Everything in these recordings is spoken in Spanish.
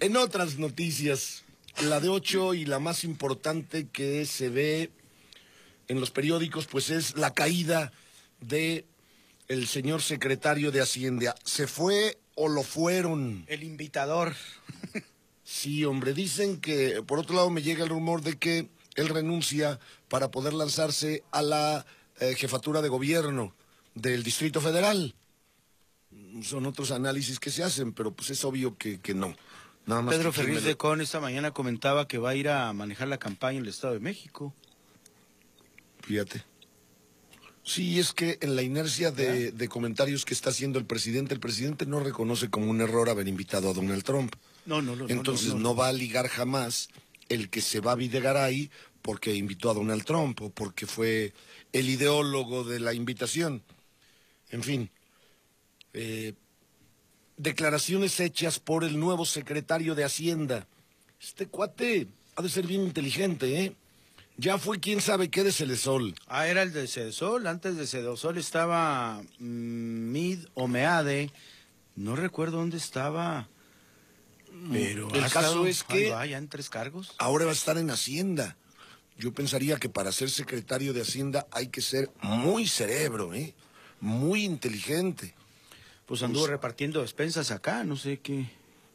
En otras noticias, la de ocho y la más importante que se ve en los periódicos, pues es la caída de el señor secretario de Hacienda. ¿Se fue o lo fueron? El invitador. Sí, hombre, dicen que, por otro lado, me llega el rumor de que él renuncia para poder lanzarse a la eh, jefatura de gobierno del Distrito Federal son otros análisis que se hacen, pero pues es obvio que, que no. Pedro Fernández de Con esta mañana comentaba que va a ir a manejar la campaña en el Estado de México. Fíjate. Sí, es que en la inercia de, comentarios que está haciendo el presidente, el presidente no reconoce como un error haber invitado a Donald Trump. No, no, no. Entonces no, va a ligar jamás el que se va a ahí porque invitó a Donald Trump o porque fue el ideólogo de la invitación. En fin, eh, declaraciones hechas por el nuevo secretario de Hacienda. Este cuate ha de ser bien inteligente, ¿eh? Ya fue quién sabe qué de Celesol. Ah, era el de Celesol. Antes de Celesol estaba mm, ...Mid o Meade. No recuerdo dónde estaba. Pero el caso es que en tres cargos. Ahora va a estar en Hacienda. Yo pensaría que para ser secretario de Hacienda hay que ser muy cerebro, ¿eh? muy inteligente. Pues anduvo pues- repartiendo despensas acá, no sé qué.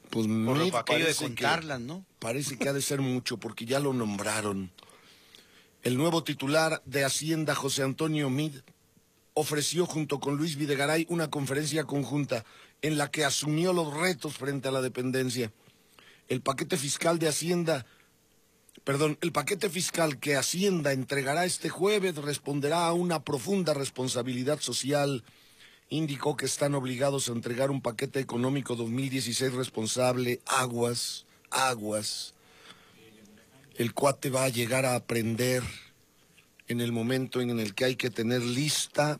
Pues me de contarlas, ¿no? Parece que ha de ser mucho, porque ya lo nombraron. El nuevo titular de Hacienda, José Antonio Mid, ofreció junto con Luis Videgaray una conferencia conjunta en la que asumió los retos frente a la dependencia. El paquete fiscal de Hacienda, perdón, el paquete fiscal que Hacienda entregará este jueves responderá a una profunda responsabilidad social indicó que están obligados a entregar un paquete económico 2016 responsable, aguas, aguas. El cuate va a llegar a aprender en el momento en el que hay que tener lista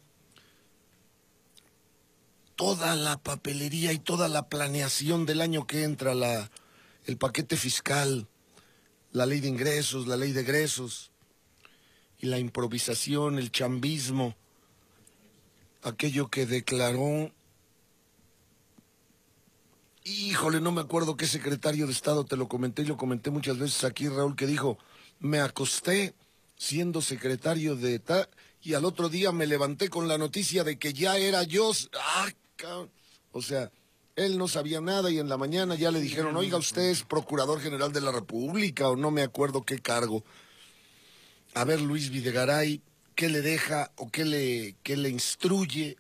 toda la papelería y toda la planeación del año que entra, la, el paquete fiscal, la ley de ingresos, la ley de egresos, y la improvisación, el chambismo aquello que declaró, híjole, no me acuerdo qué secretario de Estado, te lo comenté y lo comenté muchas veces aquí, Raúl, que dijo, me acosté siendo secretario de Estado y al otro día me levanté con la noticia de que ya era yo. ¡Ah, o sea, él no sabía nada y en la mañana ya le dijeron, oiga, usted es procurador general de la República o no me acuerdo qué cargo. A ver, Luis Videgaray, que le deja o que le, le instruye